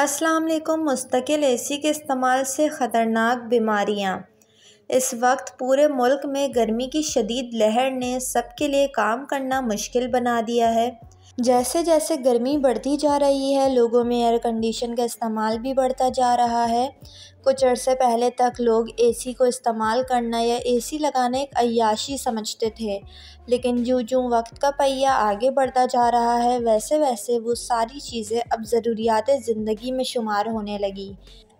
अस्सलाम वालेकुम मुस्तकिल ए सी के इस्तेमाल से ख़तरनाक बीमारियाँ इस वक्त पूरे मुल्क में गर्मी की शदीद लहर ने सबके लिए काम करना मुश्किल बना दिया है जैसे जैसे गर्मी बढ़ती जा रही है लोगों में एयर कंडीशन का इस्तेमाल भी बढ़ता जा रहा है कुछ अर्से पहले तक लोग एसी को इस्तेमाल करना या एसी लगाना एक अयाशी समझते थे लेकिन जो जो वक्त का पहिया आगे बढ़ता जा रहा है वैसे वैसे वो सारी चीज़ें अब ज़रूरियात ज़िंदगी में शुमार होने लगी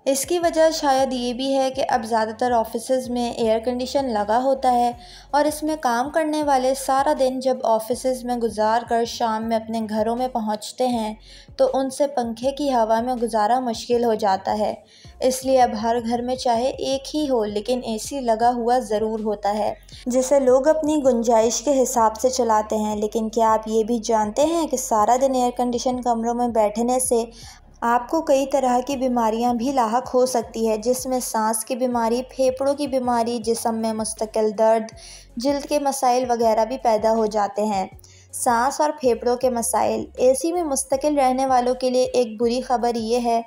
इसकी वजह शायद ये भी है कि अब ज़्यादातर ऑफिस में एयर कंडीशन लगा होता है और इसमें काम करने वाले सारा दिन जब ऑफिस में गुजार कर शाम में अपने घरों में पहुंचते हैं तो उनसे पंखे की हवा में गुजारा मुश्किल हो जाता है इसलिए अब हर घर में चाहे एक ही हो लेकिन एसी लगा हुआ ज़रूर होता है जिसे लोग अपनी गुंजाइश के हिसाब से चलाते हैं लेकिन क्या आप ये भी जानते हैं कि सारा दिन एयर कंडीशन कमरों में बैठने से आपको कई तरह की बीमारियां भी लाक हो सकती है जिसमें सांस की बीमारी फेफड़ों की बीमारी जिसम में मुस्तकिल दर्द जल्द के मसाइल वगैरह भी पैदा हो जाते हैं सांस और फेफड़ों के मसाइल एसी में मुस्तकिल रहने वालों के लिए एक बुरी खबर ये है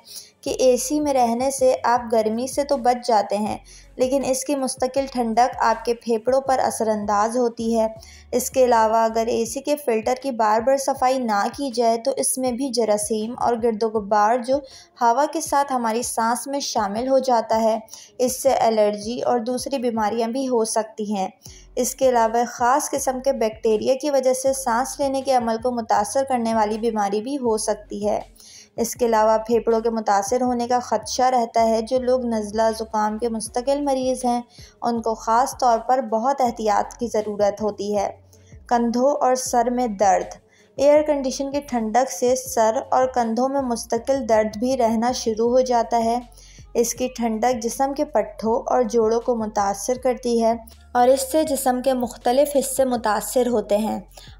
कि एसी में रहने से आप गर्मी से तो बच जाते हैं लेकिन इसकी मुस्तकिल ठंडक आपके फेफड़ों पर असरअंदाज होती है इसके अलावा अगर एसी के फ़िल्टर की बार बार सफाई ना की जाए तो इसमें भी जरासीम और गर्दोगबार गुब्बार जो हवा के साथ हमारी सांस में शामिल हो जाता है इससे एलर्जी और दूसरी बीमारियां भी हो सकती हैं इसके अलावा ख़ास किस्म के बैक्टीरिया की वजह से सांस लेने के अमल को मुतासर करने वाली बीमारी भी हो सकती है इसके अलावा फेफड़ों के मुतासर होने का ख़दशा रहता है जो लोग नज़ला ज़ुकाम के मुस्तकिल मरीज़ हैं उनको ख़ास तौर पर बहुत एहतियात की ज़रूरत होती है कंधों और सर में दर्द एयर कंडीशन की ठंडक से सर और कंधों में मुस्तकिल दर्द भी रहना शुरू हो जाता है इसकी ठंडक जिसम के पट्ठों और जोड़ों को मुतासर करती है और इससे जिसम के मुख्तलिफ़ हिस्से मुतासर होते हैं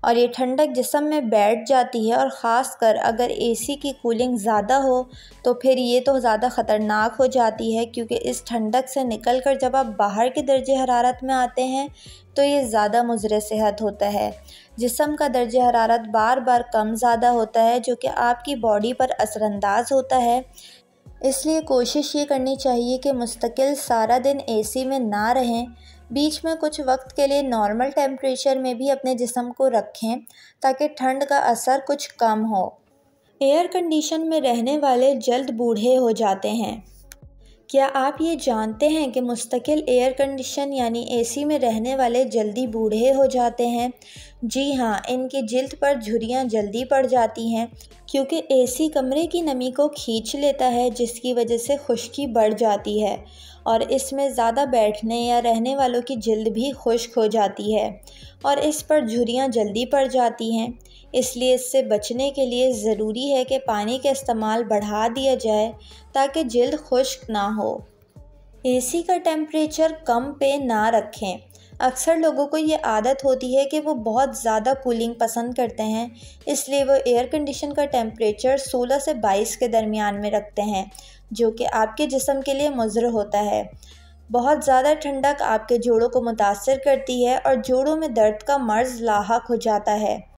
और ये ठंडक जिसम में बैठ जाती है और ख़ास कर अगर ए सी की कूलिंग ज़्यादा हो तो फिर ये तो ज़्यादा ख़तरनाक हो जाती है क्योंकि इस ठंडक से निकल कर जब आप बाहर के दर्ज हरारत में आते हैं तो ये ज़्यादा मुजर सेहत होता है जिसम का दर्ज हरारत बार बार कम ज़्यादा होता है जो कि आपकी बॉडी पर असरानंदाज होता है इसलिए कोशिश ये करनी चाहिए कि मुस्तकिल सारा दिन एसी में ना रहें बीच में कुछ वक्त के लिए नॉर्मल टेम्परेचर में भी अपने जिसम को रखें ताकि ठंड का असर कुछ कम हो एयर कंडीशन में रहने वाले जल्द बूढ़े हो जाते हैं क्या आप ये जानते हैं कि मुस्तकिल एयर कंडीशन यानी एसी में रहने वाले जल्दी बूढ़े हो जाते हैं जी हाँ इनकी जिल्द पर झुरियाँ जल्दी पड़ जाती हैं क्योंकि एसी कमरे की नमी को खींच लेता है जिसकी वजह से खुश्की बढ़ जाती है और इसमें ज़्यादा बैठने या रहने वालों की जल्द भी खुश्क हो जाती है और इस पर झुरियाँ जल्दी पड़ जाती हैं इसलिए इससे बचने के लिए ज़रूरी है कि पानी का इस्तेमाल बढ़ा दिया जाए ताकि जल्द खुश्क ना हो एसी का टेम्परेचर कम पे ना रखें अक्सर लोगों को ये आदत होती है कि वो बहुत ज़्यादा कूलिंग पसंद करते हैं इसलिए वो एयर कंडीशन का टेम्परेचर 16 से 22 के दरमियान में रखते हैं जो कि आपके जिसम के लिए मुजर होता है बहुत ज़्यादा ठंडक आपके जोड़ों को मुतासर करती है और जोड़ों में दर्द का मर्ज लाक हो जाता है